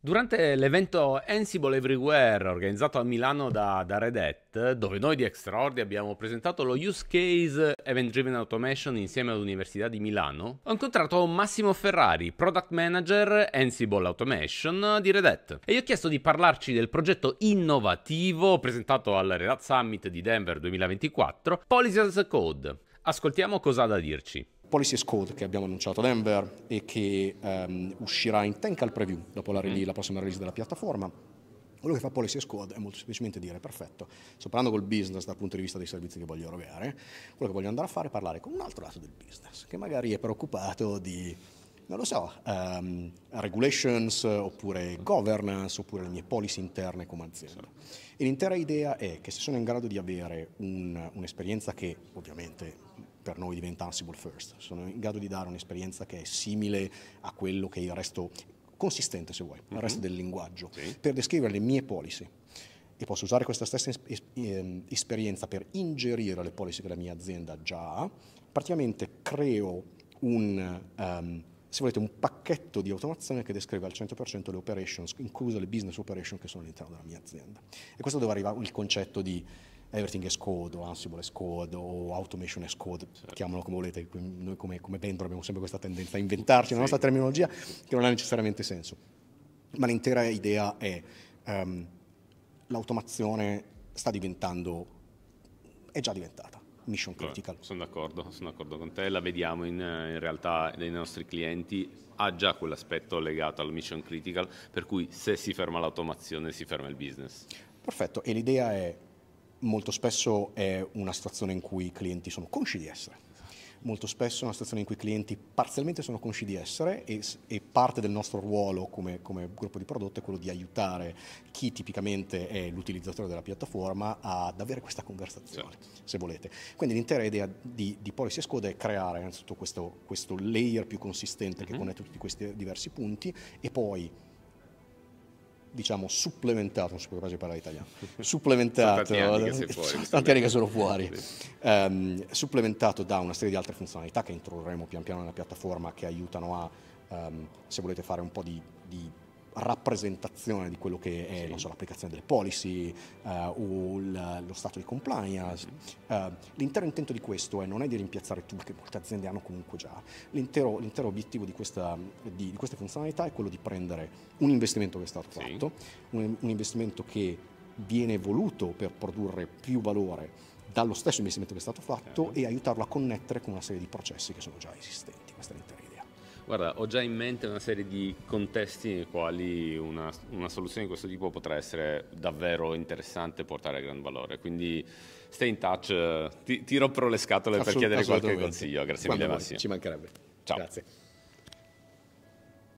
Durante l'evento Ansible Everywhere organizzato a Milano da, da Red Hat, dove noi di Extraordi abbiamo presentato lo use case Event Driven Automation insieme all'Università di Milano, ho incontrato Massimo Ferrari, Product Manager Ansible Automation di Red Hat, e gli ho chiesto di parlarci del progetto innovativo presentato al Red Hat Summit di Denver 2024, Policy as a Code. Ascoltiamo cosa ha da dirci. Policies Code che abbiamo annunciato a Denver e che um, uscirà in Tencal Preview dopo la, release, mm. la prossima release della piattaforma. Quello che fa Policies Code è molto semplicemente dire, perfetto, sto parlando col business dal punto di vista dei servizi che voglio erogare, quello che voglio andare a fare è parlare con un altro lato del business, che magari è preoccupato di non lo so, um, regulations oppure governance oppure le mie policy interne come azienda. E l'intera idea è che se sono in grado di avere un, un'esperienza che ovviamente per noi diventa Ansible First. Sono in grado di dare un'esperienza che è simile a quello che il resto, consistente se vuoi, mm-hmm. al resto del linguaggio, sì. per descrivere le mie policy. E posso usare questa stessa es- ehm, esperienza per ingerire le policy che la mia azienda già ha. Praticamente creo un... Um, se volete, un pacchetto di automazione che descrive al 100% le operations, incluse le business operations che sono all'interno della mia azienda. E questo dove arriva il concetto di Everything as Code o Ansible as Code o Automation as Code, certo. chiamalo come volete, noi come, come vendor abbiamo sempre questa tendenza a inventarci sì. nostra terminologia che non ha necessariamente senso. Ma l'intera idea è um, l'automazione sta diventando, è già diventata mission critical. Sono d'accordo, sono d'accordo con te, la vediamo in, in realtà nei nostri clienti ha già quell'aspetto legato al mission critical, per cui se si ferma l'automazione si ferma il business. Perfetto, e l'idea è molto spesso è una situazione in cui i clienti sono consci di essere. Molto spesso è una situazione in cui i clienti parzialmente sono consci di essere e, e parte del nostro ruolo come, come, gruppo di prodotto è quello di aiutare chi tipicamente è l'utilizzatore della piattaforma ad avere questa conversazione, certo. se volete. Quindi l'intera idea di, di Policy Code è creare innanzitutto questo, questo layer più consistente mm-hmm. che mhm. connette tutti questi diversi punti e poi diciamo supplementato, non si può quasi parlare italiano, supplementato, sono tanti anni che, sono fuori, um, supplementato da una serie di altre funzionalità che introdurremo pian piano nella piattaforma che aiutano a, um, se volete fare un po' di, di rappresentazione di quello che è sì. so, l'applicazione delle policy uh, eh, o l, lo stato di compliance. Sì. Uh, l'intero intento di questo è, non è di rimpiazzare tool che molte aziende hanno comunque già, l'intero, l'intero obiettivo di, questa, di, di, queste funzionalità è quello di prendere un investimento che è stato sì. fatto, un, un investimento che viene voluto per produrre più valore dallo stesso investimento che è stato fatto okay. e aiutarlo a connettere con una serie di processi che sono già esistenti. Guarda, ho già in mente una serie di contesti nei quali una, una soluzione di questo tipo potrà essere davvero interessante e portare a gran valore. Quindi stay in touch, eh, ti, ti romperò le scatole per chiedere qualche consiglio. Grazie Quando mille Massimo. Ci mancherebbe. Ciao. Grazie.